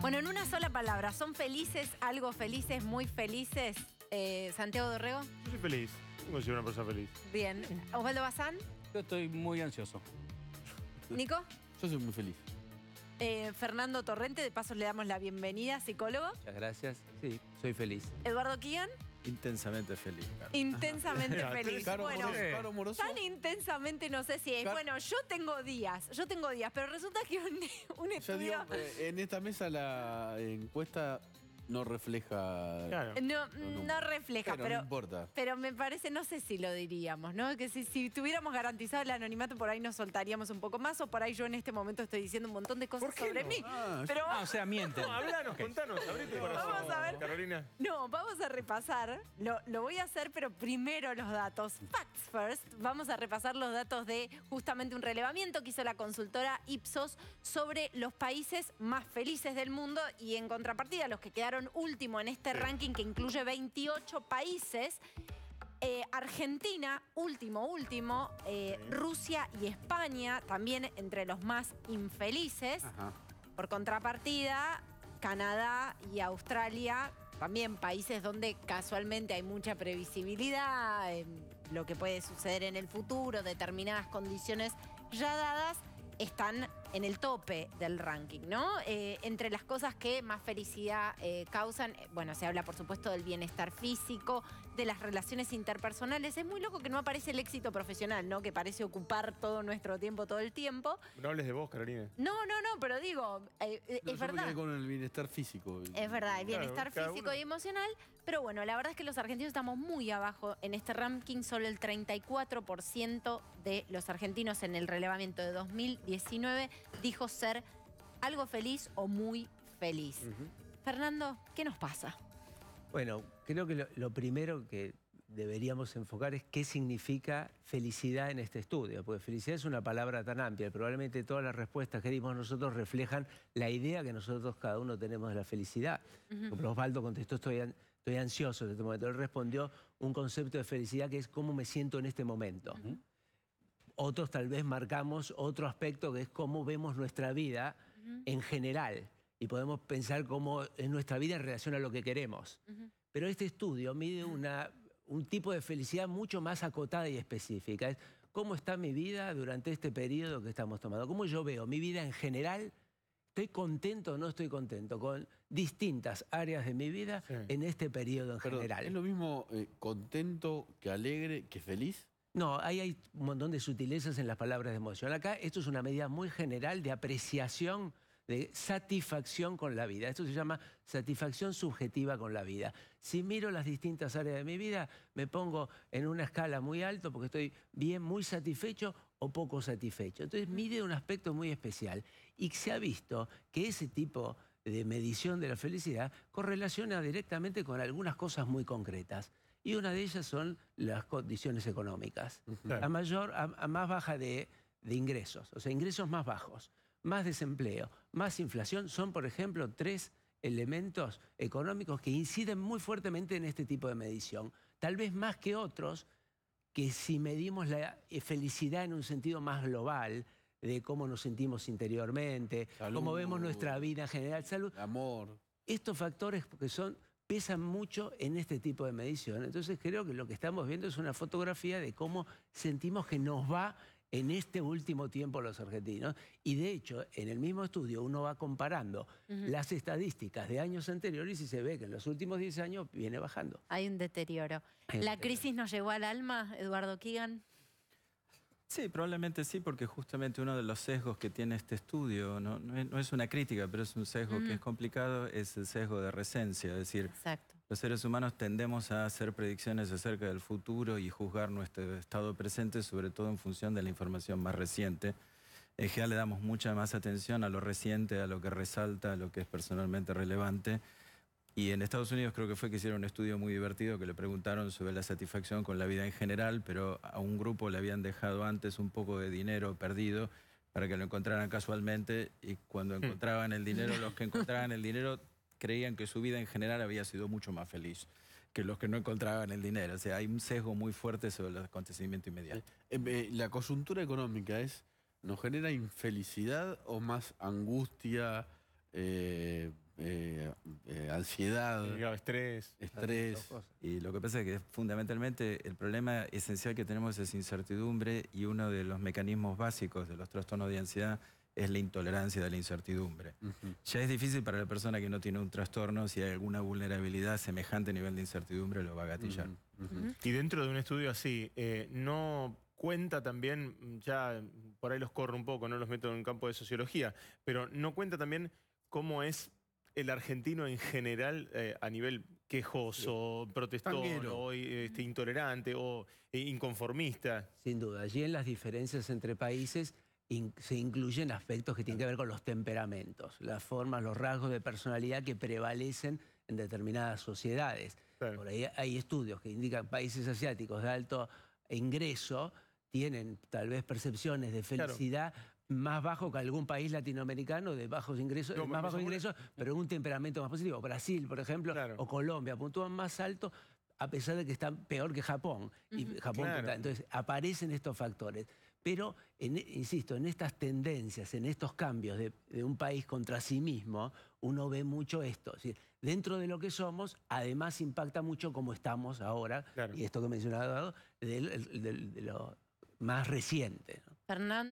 Bueno, en una sola palabra, ¿son felices, algo felices, muy felices? Eh, Santiago Dorrego. Yo soy feliz. tengo que soy una persona feliz. Bien. Osvaldo Bazán. Yo estoy muy ansioso. Nico. Yo soy muy feliz. Eh, Fernando Torrente, de paso le damos la bienvenida, psicólogo. Muchas gracias. Sí, soy feliz. Eduardo Kian. Intensamente feliz. Intensamente ah, feliz. bueno, tan intensamente no sé si es. bueno, yo tengo días, yo tengo días, pero resulta que un, un eh, en esta mesa la encuesta no refleja. No, no refleja, pero, pero, no importa. pero me parece, no sé si lo diríamos, ¿no? Que si, tuviéramos garantizado el anonimato, por ahí nos soltaríamos un poco más, o por ahí yo en este momento estoy diciendo un montón de cosas sobre mí. Ah, pero ah, o sea, miente. No, contanos, vamos a ver, Carolina. No, vamos a repasar. Lo, lo voy a hacer, pero primero los datos. Facts first. Vamos a repasar los datos de justamente un relevamiento que hizo la consultora Ipsos sobre los países más felices del mundo y en contrapartida los que quedaron último en este ranking que incluye 28 países. Eh, Argentina, último, último. Eh, Rusia y España, también entre los más infelices. Por contrapartida, Canadá y Australia, también países donde casualmente hay mucha previsibilidad, en lo que puede suceder en el futuro, determinadas condiciones ya dadas, están en el tope del ranking, ¿no? Eh, entre las cosas que más felicidad eh, causan, eh, bueno, se habla por supuesto del bienestar físico, de las relaciones interpersonales. Es muy loco que no aparece el éxito profesional, ¿no? Que parece ocupar todo nuestro tiempo todo el tiempo. No hables de vos, Carolina. No, no, no, pero digo, es verdad. con el bienestar físico. Es verdad, el bienestar físico y emocional. Pero bueno, la verdad es que los argentinos estamos muy abajo en este ranking, solo el 34% de los argentinos en el relevamiento de 2019 dijo ser algo feliz o muy feliz. Fernando, ¿qué nos pasa? Bueno, creo que lo, primero que deberíamos enfocar es qué significa felicidad en este estudio, porque felicidad es una palabra tan amplia, probablemente todas las respuestas que dimos nosotros reflejan la idea que nosotros cada uno tenemos de la felicidad. como Osvaldo contestó, estoy, ansioso en este momento, él respondió un concepto de felicidad que es cómo me siento en este momento. Otros tal vez marcamos otro aspecto que es cómo vemos nuestra vida en general y podemos pensar cómo es nuestra vida en relación a lo que queremos. Pero este estudio mide una, un tipo de felicidad mucho más acotada y específica. Es cómo está mi vida durante este periodo que estamos tomando, cómo yo veo mi vida en general estoy contento o no estoy contento con distintas áreas de mi vida en este periodo en general. ¿Es lo mismo eh, contento que alegre que feliz? No, ahí hay un montón de sutilezas en las palabras de emoción. Acá esto es una medida muy general de apreciación, de satisfacción con la vida. Esto se llama satisfacción subjetiva con la vida. Si miro las distintas áreas de mi vida, me pongo en una escala muy alto porque estoy bien, muy satisfecho o poco satisfecho. Entonces mide un aspecto muy especial. Y se ha visto que ese tipo de medición de la felicidad correlaciona directamente con algunas cosas muy concretas y una de ellas son las condiciones económicas. la A, mayor, a, más baja de, ingresos, o sea, ingresos más bajos, más desempleo, más inflación, son, por ejemplo, tres elementos económicos que inciden muy fuertemente en este tipo de medición, tal vez más que otros que si medimos la eh, felicidad en un sentido más global, de cómo nos sentimos interiormente, cómo vemos nuestra vida en general, salud. Amor. Estos factores que son pesan mucho en este tipo de medición. Entonces creo que lo que estamos viendo es una fotografía de cómo sentimos que nos va en este último tiempo los argentinos. Y de hecho, en el mismo estudio uno va comparando las estadísticas de años anteriores y se ve que en los últimos 10 años viene bajando. Hay un deterioro. ¿La crisis nos llegó al alma, Eduardo Kigan? Sí, probablemente sí, porque justamente uno de los sesgos que tiene este estudio, no, es una crítica, pero es un sesgo que es complicado, es el sesgo de recencia, es decir, los seres humanos tendemos a hacer predicciones acerca del futuro y juzgar nuestro estado presente, sobre todo en función de la información más reciente. En general le damos mucha más atención a lo reciente, a lo que resalta, a lo que es personalmente relevante. Y en Estados Unidos creo que fue que hicieron un estudio muy divertido que le preguntaron sobre la satisfacción con la vida en general, pero a un grupo le habían dejado antes un poco de dinero perdido para que lo encontraran casualmente y cuando hmm. encontraban el dinero, los que encontraban el dinero creían que su vida en general había sido mucho más feliz que los que no encontraban el dinero. O sea, hay un sesgo muy fuerte sobre el acontecimiento inmediato. Eh, eh, eh, ¿La coyuntura económica es, nos genera infelicidad o más angustia? Eh, eh, eh, ansiedad. estrés. Estrés. Y lo que pasa es que fundamentalmente el problema esencial que tenemos es incertidumbre y uno de los mecanismos básicos de los trastornos de ansiedad es la intolerancia de la incertidumbre. Ya es difícil para la persona que no tiene un trastorno, si hay alguna vulnerabilidad semejante a nivel de incertidumbre, lo va a gatillar. Y dentro de un estudio así, no cuenta también, ya por ahí los corro un poco, no los meto en un campo de sociología, pero no cuenta también cómo es el argentino en general eh, a nivel quejoso, protestón, eh, este, intolerante o eh, inconformista. Sin duda, allí en las diferencias entre países se incluyen aspectos que tienen que ver con los temperamentos, las formas, los rasgos de personalidad que prevalecen en determinadas sociedades. Por ahí hay estudios que indican países asiáticos de alto ingreso tienen tal vez percepciones de felicidad más bajo que algún país latinoamericano de bajos ingresos, pero más ingresos, pero un temperamento más positivo. Brasil, por ejemplo, o Colombia, puntúan más alto a pesar de que están peor que Japón. Entonces, aparecen estos factores. Pero, insisto, en estas tendencias, en estos cambios de, un país contra sí mismo, uno ve mucho esto. dentro de lo que somos, además impacta mucho cómo estamos ahora, y esto que mencionaba Eduardo, de, lo más reciente. Fernando.